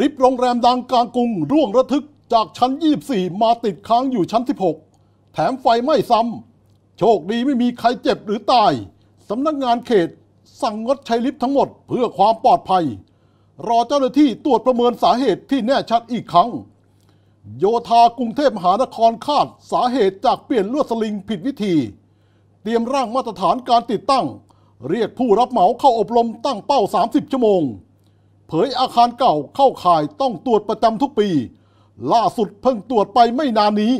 ริบโรงแรมดังกลางกรุงร่วงระทึกจากชั้น 24 มาติดค้างอยู่ชั้น 16 แถมไฟไหม้ซ้ำ โชคดีไม่มีใครเจ็บหรือตาย สำนักงานเขตสั่งงดใช้ลิฟต์ทั้งหมดเพื่อความปลอดภัย รอเจ้าหน้าที่ตรวจประเมินสาเหตุที่แน่ชัดอีกครั้ง โยธากรุงเทพมหานครคาดสาเหตุจากเปลี่ยนลวดสลิงผิดวิธี เตรียมร่างมาตรฐานการติดตั้ง เรียกผู้รับเหมาเข้าอบรมตั้งเป้า 30 ชั่วโมงผยอาคารเก่าเข้าข่ายต้องตรวจประจำทุกปี ล่าสุดเพิ่งตรวจไปไม่นานนี้